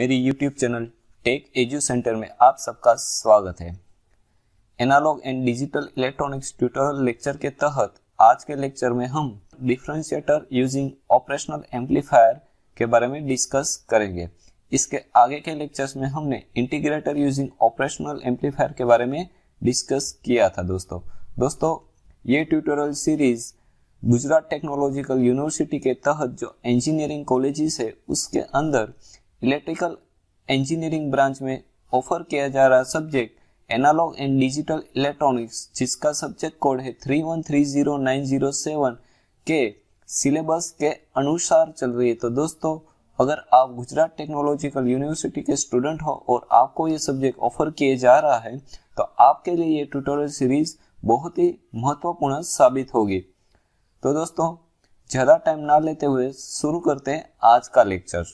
मेरी YouTube channel tech edu centre में आप सबका स्वागत है analog and digital electronics tutorial lecture के तहत आज के लेक्चर में हम डिफ्रेंशिएटर यूजिंग ऑपरेशनल एम्पलीफायर के बारे में डिस्कस करेंगे इसके आगे के लेक्चर्स में हमने इंटीग्रेटर यूजिंग ऑपरेशनल एम्पलीफायर के बारे में डिस्कस किया था दोस्तों दोस्तों ये tutorial series Gujarat technological university के तहत जो इंजीनियरिंग कॉलेजेस है उसके अंदर इलेक्ट्रिकल इंजीनियरिंग ब्रांच में ऑफर किया जा रहा subject analog and digital electronics जिसका सब्जेक्ट कोड है three one three zero nine zero seven के सिलेबस के अनुसार चल रही है तो दोस्तों अगर आप गुजरात टेक्नोलॉजिकल यूनिवर्सिटी के स्टूडेंट हो और आपको ये सब्जेक्ट ऑफर किए जा रहा है तो आपके लिए ये ट्यूटोरियल सीरीज बहुत ही महत्वपूर्ण साबित होगी तो दोस्तों ज़्यादा टाइम ना लेते हुए शुरू करते हैं आज का लेक्चर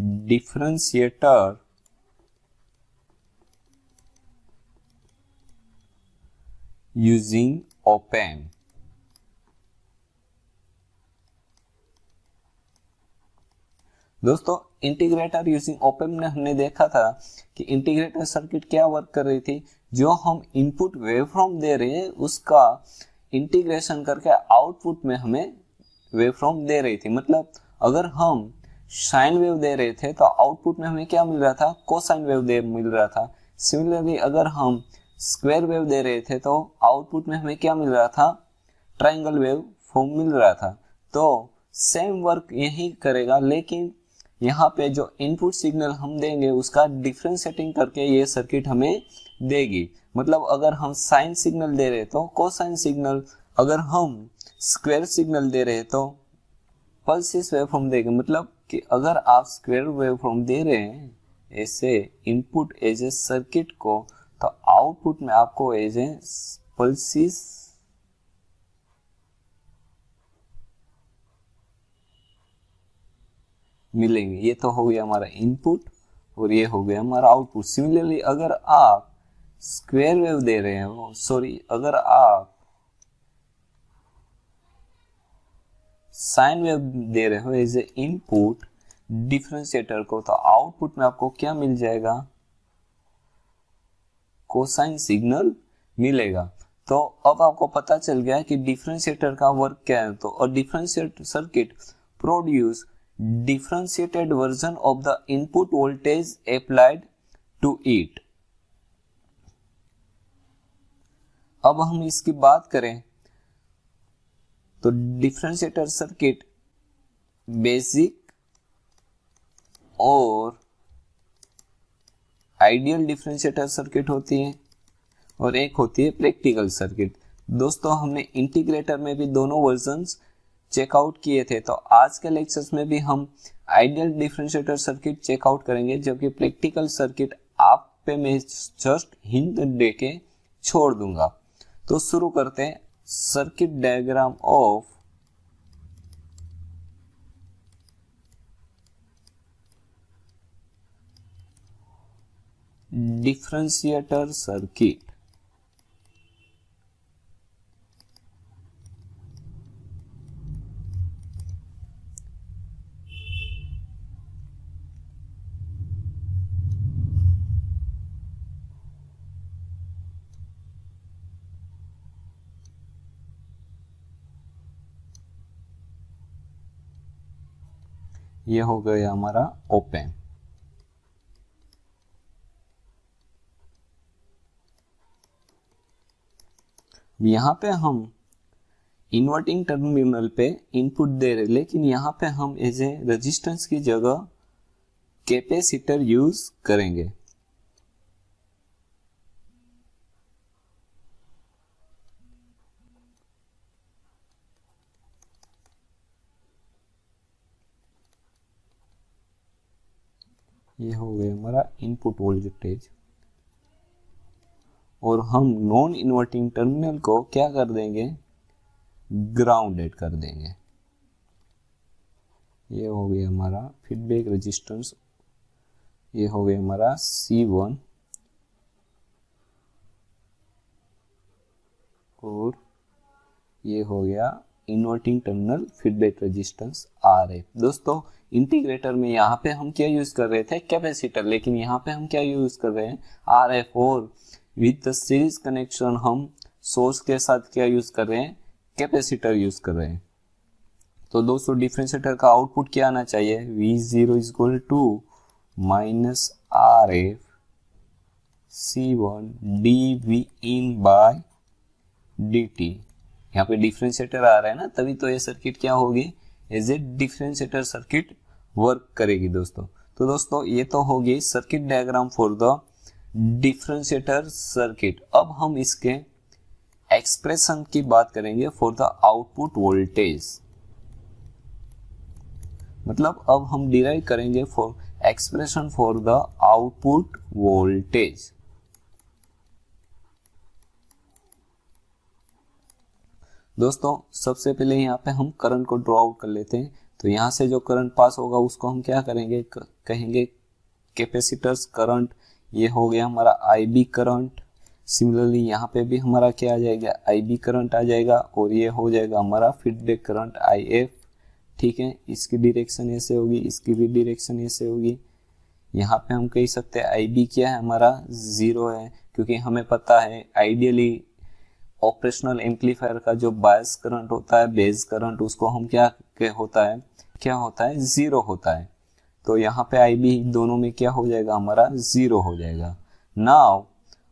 differentiator using op दोस्तों इंटीग्रेटर यूजिंग ओपन में हमने देखा था कि इंटीग्रेटर सर्किट क्या वर्क कर रही थी जो हम इनपुट वेवफॉर्म दे रहे हैं उसका इंटीग्रेशन करके आउटपुट में हमें वेवफॉर्म दे रही थी मतलब अगर हम साइन वेव दे रहे थे तो आउटपुट में हमें क्या मिल रहा था कोसाइन वेव दे मिल रहा था सिमिलरली अगर हम स्क्वायर वेव दे रहे थे तो आउटपुट में हमें क्या मिल रहा था ट्राइंगल वेव फॉर्म मिल रहा था तो सेम वर्क यही करेगा लेकिन यहाँ पे जो इनपुट सिग्नल हम देंगे उसका सेटिंग करके ये सर्किट हमें देगी मतलब अगर हम साइन सिग्नल दे रहे तो कोसाइन सिग्नल अगर हम स्क्वायर सिग्नल दे रहे तो पल्सिस फॉर्म देगी मतलब कि अगर आप स्क्वेयर वेव फॉर्म दे रहे हैं ऐसे इनपुट एज ए सर्किट को तो आउटपुट में आपको एज ए पल्सिस मिलेंगे ये तो हो गया हमारा इनपुट और ये हो गया हमारा आउटपुट सिमिलरली अगर आप स्क्वेयर वेव दे रहे हो सॉरी अगर आप साइन वेव दे रहे हो एज ए इनपुट डिफ्रेंशिएटर को तो आउटपुट में आपको क्या मिल जाएगा कोसाइन सिग्नल मिलेगा तो अब आपको पता चल गया कि डिफ्रेंशिएटर का वर्क क्या है तो और differentiate circuit produce differentiated version of the input voltage applied to it अब हम इसकी बात करें तो डिफ्रेंशिएटर सर्किट बेसिक और आइडियल डिफ्रेंशिएटर सर्किट होती है और एक होती है प्रैक्टिकल सर्किट दोस्तों हमने इंटीग्रेटर में भी दोनों वर्जन चेकआउट किए थे तो आज के लेक्चर्स में भी हम आइडियल डिफ्रेंशिएटर सर्किट चेकआउट करेंगे जबकि प्रैक्टिकल सर्किट आप पे मैं जस्ट हिंट दे के छोड़ दूंगा तो शुरू करते हैं circuit diagram of differentiator circuit ये हो गया हमारा ओपेन यहां पे हम इन्वर्टिंग टर्मिनल पे इनपुट दे रहे लेकिन यहां पे हम एज ए रजिस्टेंस की जगह कैपेसिटर यूज करेंगे हमारा इनपुट वोल्टेज और हम नॉन इन्वर्टिंग टर्मिनल को क्या कर देंगे ग्राउंडेड कर देंगे ये हो गया हमारा फीडबैक रेजिस्टेंस ये हो गया हमारा सी वन और ये हो गया inverting terminal feedback resistance R दोस्तों इंटीग्रेटर में यहाँ पे हम क्या यूज कर रहे थे कैपेसिटर लेकिन यहाँ पे हम क्या यूज कर रहे हैं आर एफ और विद सीरीज कनेक्शन हम सोर्स के साथ क्या यूज कर रहे हैं कैपेसिटर यूज कर रहे हैं तो दोस्तों डिफ्रेंशिएटर का आउटपुट क्या आना चाहिए V zero is equal to minus R F C one D V in by D T यहाँ पे डिफ्रेंशिएटर आ रहा है ना तभी तो ये सर्किट क्या होगी as a differentiator circuit work करेगी दोस्तों तो दोस्तों ये तो होगी circuit diagram for the differentiator circuit अब हम इसके एक्सप्रेशन की बात करेंगे फॉर द आउटपुट वोल्टेज मतलब अब हम डिराइव करेंगे for expression for the output voltage दोस्तों सबसे पहले यहाँ पे हम करंट को ड्रॉ आउट कर लेते हैं तो यहाँ से जो करंट पास होगा उसको हम क्या करेंगे कहेंगे कैपेसिटर्स करंट ये हो गया हमारा आई बी करंट सिमिलरली यहाँ पे भी हमारा क्या आ जाएगा आई बी करंट आ जाएगा और ये हो जाएगा हमारा फीडबैक करंट आई एफ ठीक है इसकी डिरेक्शन ऐसे होगी इसकी भी डिरेक्शन ऐसे होगी यहाँ पे हम कह सकते हैं आई बी क्या है हमारा ज़ीरो है क्योंकि हमें पता है आइडियली ऑपरेशनल एम्पलीफायर का जो बायस करंट होता है बेस करंट उसको हम क्या के होता है क्या होता है ज़ीरो होता है तो यहाँ पे आई बी दोनों में क्या हो जाएगा हमारा ज़ीरो हो जाएगा नाउ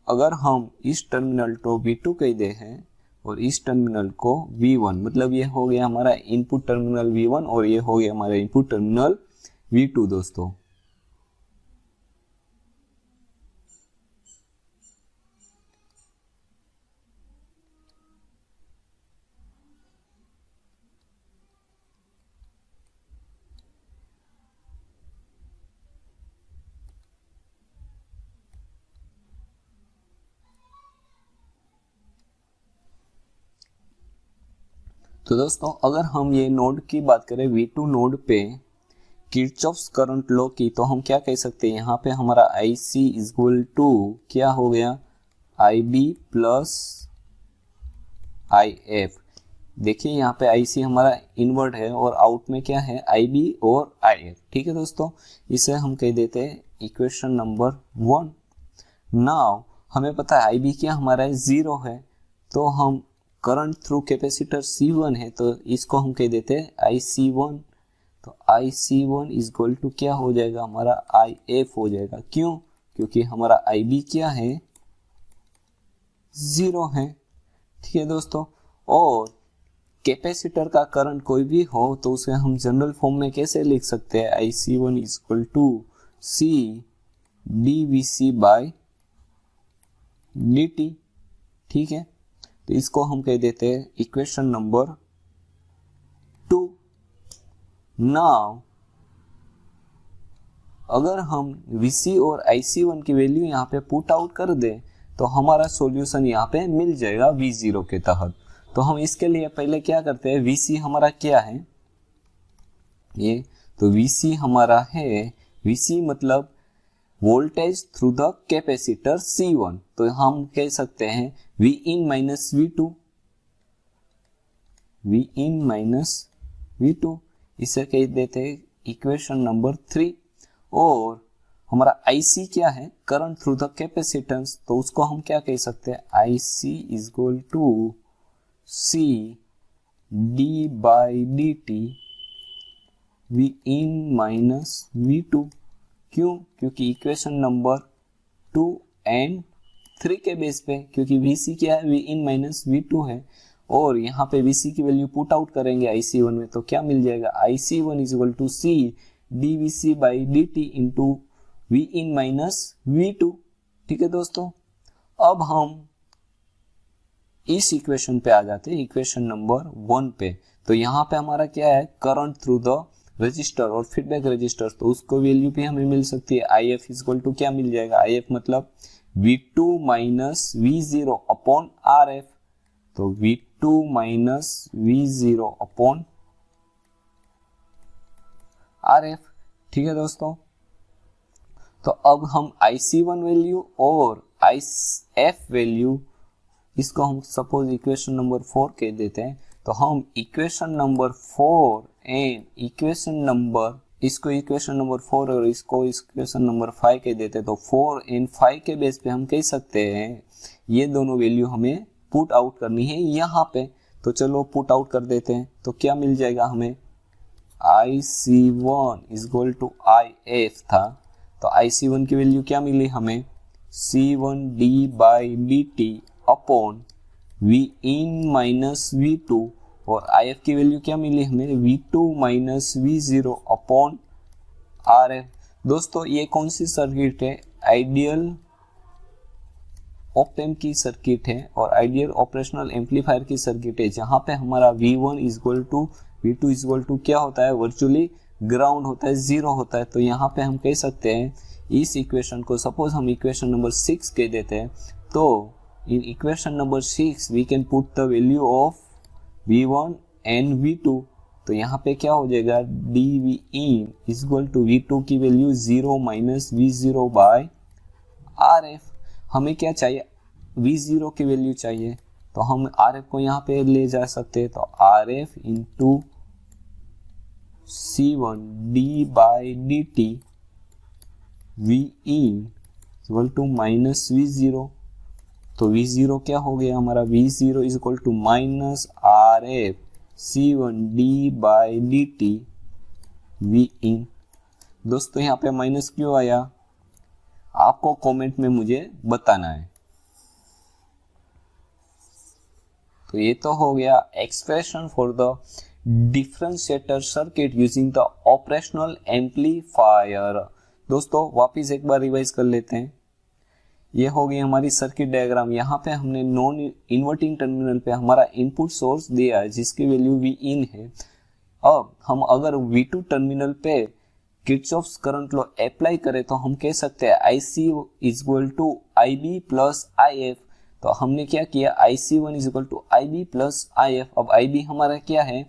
अगर हम इस टर्मिनल को वी टू कह दे हैं और इस टर्मिनल को V1 मतलब ये हो गया हमारा इनपुट टर्मिनल V1 और ये हो गया हमारा इनपुट टर्मिनल V2 दोस्तों तो दोस्तों अगर हम ये नोड की बात करें वी टू नोड पे किर्चॉफ्स करंट लॉ की तो हम क्या कह सकते हैं यहाँ पे हमारा आई सी इज टू क्या हो गया I B plus I F देखिए यहाँ पे आई सी हमारा इनवर्ट है और आउट में क्या है आई बी और आई एफ ठीक है दोस्तों इसे हम कह देते हैं इक्वेशन नंबर वन नाव हमें पता है आई बी क्या हमारा जीरो है तो हम करंट थ्रू कैपेसिटर C1 है तो इसको हम कह देते हैं आई सी वन तो I C one is equal to क्या हो जाएगा हमारा आई एफ हो जाएगा क्यों क्योंकि हमारा आई बी क्या है ज़ीरो है ठीक है दोस्तों और कैपेसिटर का करंट कोई भी हो तो उसे हम जनरल फॉर्म में कैसे लिख सकते हैं I C one is equal to C D V C by D T ठीक है तो इसको हम कह देते हैं इक्वेशन नंबर टू नाव अगर हम VC और IC1 की वैल्यू यहाँ पे पुट आउट कर दे तो हमारा सॉल्यूशन यहाँ पे मिल जाएगा V0 के तहत तो हम इसके लिए पहले क्या करते हैं VC हमारा क्या है ये तो VC हमारा है VC मतलब voltage through the capacitor C1 तो हम कह सकते हैं V in minus V two V in minus V two इसे कह देते हैं इक्वेशन नंबर थ्री और हमारा IC क्या है करंट थ्रू द कैपेसिटेंस तो उसको हम क्या कह सकते हैं IC C is equal to C D by D T V in minus V two क्यों क्योंकि equation number two and three के बेस पे क्योंकि वी सी क्या है V in minus V two है और यहाँ पे वी सी की वैल्यू पुट आउट करेंगे आई सी वन में तो क्या मिल जाएगा I C one is equal to C D V C by D T into V in minus V two ठीक है दोस्तों अब हम इस इक्वेशन पे आ जाते हैं इक्वेशन नंबर वन पे तो यहाँ पे हमारा क्या है करंट थ्रू द रजिस्टर और फीडबैक रजिस्टर तो उसको वैल्यू भी हमें मिल सकती है आई एफ इजल टू क्या मिल जाएगा आई एफ मतलब V two minus V zero upon R F तो V two minus V zero upon R F ठीक है दोस्तों तो अब हम आई सी वन वैल्यू और आई एफ वैल्यू इसको हम सपोज इक्वेशन नंबर फोर कह देते हैं तो हम equation number four and equation number इसको इक्वेशन नंबर फोर और इसको इक्वेशन नंबर फाइव के देते तो फोर एंड फाइव के बेस पे हम कह सकते हैं ये दोनों वैल्यू हमें पुट आउट करनी है यहाँ पे तो चलो पुट आउट कर देते हैं तो क्या मिल जाएगा हमें I C one is equal to I F था तो आई सी वन की वैल्यू क्या मिली हमें C one D by B T upon V in minus V two और आई एफ की वैल्यू क्या मिली हमें V two minus V zero upon R F दोस्तों ये कौन सी सर्किट है आइडियल ऑप एम्प की सर्किट है और आइडियल ऑपरेशनल एम्पलीफायर की सर्किट है जहां पे हमारा V one is equal to V two is equal to क्या होता है वर्चुअली ग्राउंड होता है ज़ीरो होता है तो यहाँ पे हम कह सकते हैं इस इक्वेशन को सपोज हम इक्वेशन नंबर सिक्स कह देते हैं तो in equation number six we can put the value of V one and V two तो यहाँ पे क्या हो जाएगा D V in equal to V two की value zero minus V zero by R F हमें क्या चाहिए वी जीरो की वैल्यू चाहिए तो हम आर एफ को यहाँ पे ले जा सकते हैं तो R F in two C one D by D T V in equal to minus V zero तो वी जीरो क्या हो गया हमारा V zero is equal to minus R R F C one D by D T V in दोस्तों यहाँ पे minus क्यों आया आपको कमेंट में मुझे बताना है तो ये तो हो गया expression for the differentiator circuit using the operational amplifier दोस्तों वापिस एक बार रिवाइज कर लेते हैं ये हो गई हमारी सर्किट डायग्राम यहाँ पे हमने नॉन इन्वर्टिंग टर्मिनल पे हमारा इनपुट सोर्स दिया है जिसकी वैल्यू वी इन है अब हम अगर वी टू टर्मिनल पे Kirchhoff's current law apply करें तो हम कह सकते हैं I C is equal to I B plus I F तो हमने क्या किया I C one is equal to I B plus I F अब आई बी हमारा क्या है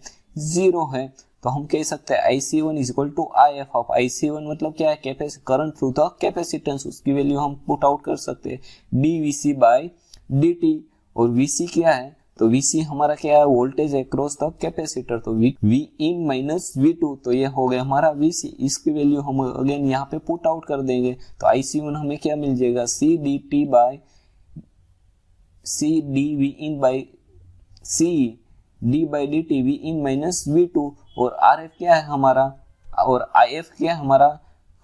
जीरो है तो हम कह सकते हैं I C one is equal to I F of I C one मतलब क्या है करंट थ्रू द कैपेसिटेंस उसकी वैल्यू हम पुट आउट कर सकते हैं D V C by D T और वी सी क्या है तो वी सी हमारा क्या है वोल्टेज अक्रॉस द कैपेसिटर तो V in minus V two तो ये हो गया हमारा वी सी इसकी वैल्यू हम अगेन यहाँ पे पुट आउट कर देंगे तो आई सी वन हमें क्या मिल जाएगा C D T by C D V in by C D by D T V in minus V two और आर एफ क्या है हमारा और आई एफ क्या है हमारा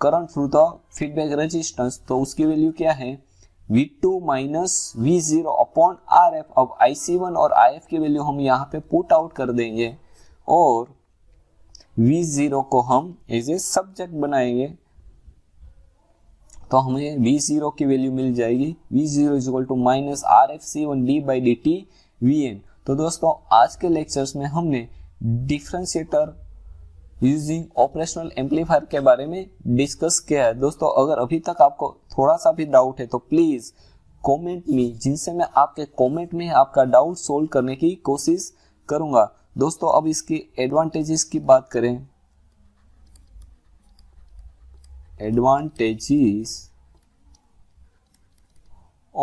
current through the feedback resistance तो उसकी वैल्यू क्या है V two minus V zero upon R F अब आई सी वन और आई एफ की वैल्यू हम यहाँ पे पुट आउट कर देंगे और वी जीरो को हम एज ए सब्जेक्ट बनाएंगे तो हमें V0 की वैल्यू मिल जाएगी V0 zero is equal to minus R F C one D by D T V in तो दोस्तों आज के लेक्चर्स में हमने डिफ्रेंशिएटर यूजिंग ऑपरेशनल एम्पलीफायर के बारे में डिस्कस किया है दोस्तों अगर अभी तक आपको थोड़ा सा भी डाउट है तो प्लीज कमेंट में जिनसे मैं आपके कमेंट में आपका डाउट सोल्व करने की कोशिश करूंगा दोस्तों अब इसकी एडवांटेजेस की बात करें एडवांटेजेस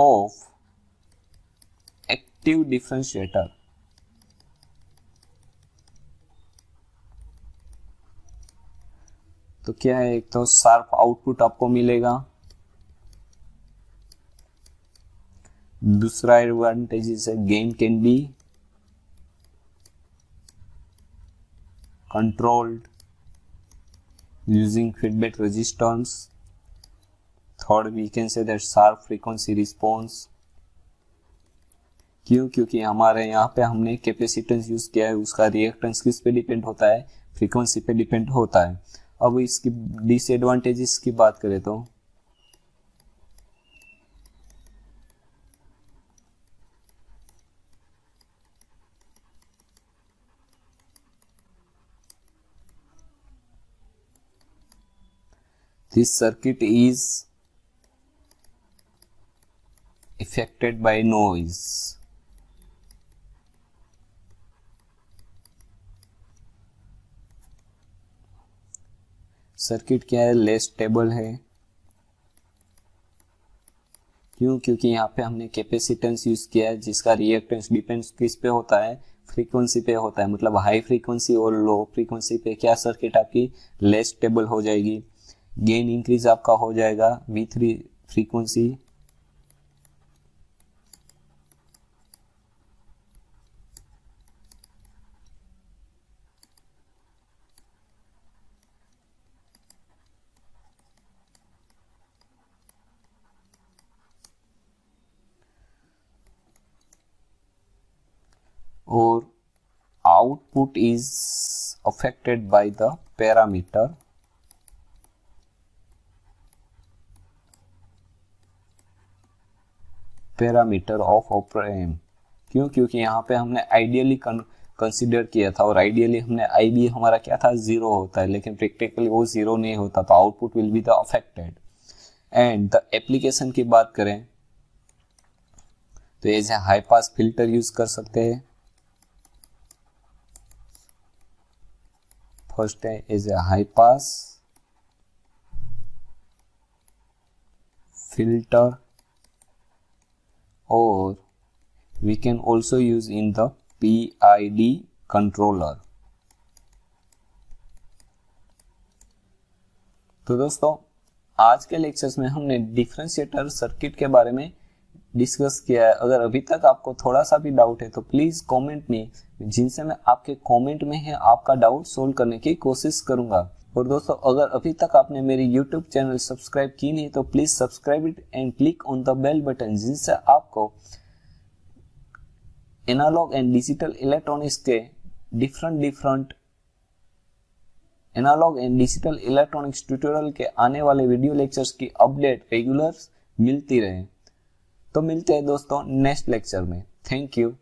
ऑफ active differentiator तो क्या है एक तो शार्प आउटपुट आपको मिलेगा दूसरा एडवांटेज है gain can be controlled using feedback resistance third we can say that sharp frequency response क्यों क्योंकि हमारे यहाँ पे हमने कैपेसिटेंस यूज़ किया है उसका रिएक्टेंस किस पे डिपेंड होता है फ्रीक्वेंसी पे डिपेंड होता है अब इसकी डिसएडवांटेजेस की बात करें तो this circuit is affected by noise circuit क्या है लेस स्टेबल है क्यों क्योंकि यहाँ पे हमने कैपेसिटेंस यूज किया है जिसका रिएक्टेंस डिपेंड्स किस पे होता है फ्रीक्वेंसी पे होता है मतलब हाई फ्रीक्वेंसी और लो फ्रीक्वेंसी पे क्या सर्किट आपकी लेस स्टेबल हो जाएगी गेन इंक्रीज आपका हो जाएगा विथ फ्रीक्वेंसी और output is affected by the parameter parameter of ऑपरेम क्यों क्योंकि यहां पे हमने आइडियली कंसिडर किया था और आइडियली हमने आई हमारा क्या था जीरो होता है लेकिन प्रैक्टिकली वो जीरो नहीं होता तो output will be the affected and the application की बात करें तो as high pass filter use कर सकते हैं First is a high pass filter or we can also use in the PID controller. तो दोस्तों आज के लेक्चर्स में हमने डिफरेंशिएटर सर्किट के बारे में डिस्कस किया है अगर अभी तक आपको थोड़ा सा भी डाउट है तो प्लीज कमेंट में जिनसे मैं आपके कमेंट में है आपका डाउट सोल्व करने की कोशिश करूंगा और दोस्तों अगर अभी तक आपने मेरी यूट्यूब चैनल सब्सक्राइब की नहीं तो please subscribe it and click on the bell button जिनसे आपको एनालॉग एंड डिजिटल इलेक्ट्रॉनिक्स के different different analogue and digital electronics tutorial के आने वाले वीडियो लेक्चर्स की अपडेट रेगुलर मिलती रहे तो मिलते हैं दोस्तों नेक्स्ट लेक्चर में थैंक यू